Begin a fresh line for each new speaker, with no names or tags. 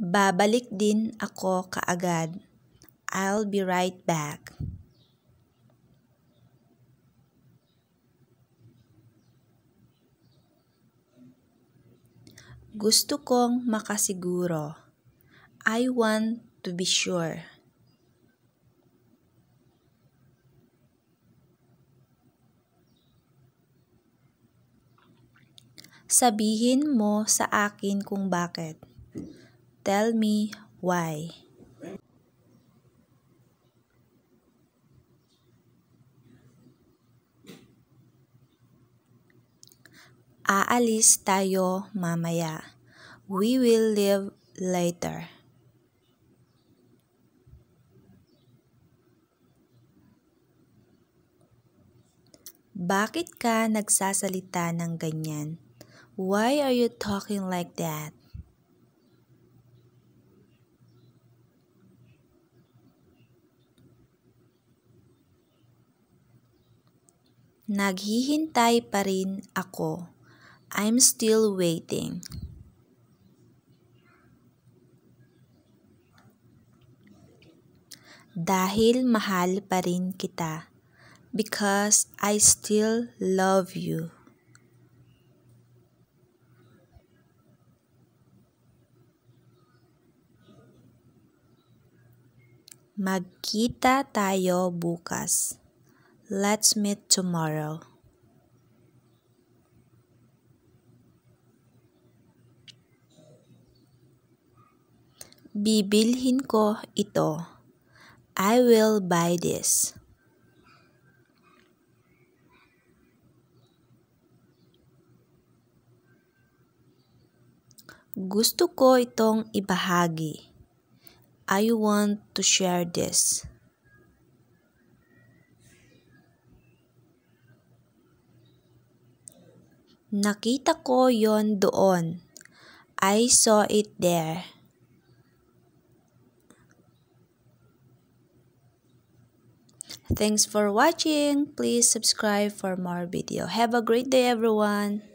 Babalik din ako kaagad. I'll be right back. Gusto kong makasiguro. I want to be sure. Sabihin mo sa akin kung bakit. Tell me why. Aalis tayo mamaya. We will leave later. Bakit ka nagsasalita ng ganyan? Why are you talking like that? Naghihintay pa rin ako. I'm still waiting. Dahil mahal pa rin kita. Because I still love you. Magkita tayo bukas. Let's meet tomorrow. Bibilhin ko ito. I will buy this. Gusto ko itong ibahagi. I want to share this. Nakita ko yon doon. I saw it there. Thanks for watching. Please subscribe for more video. Have a great day everyone.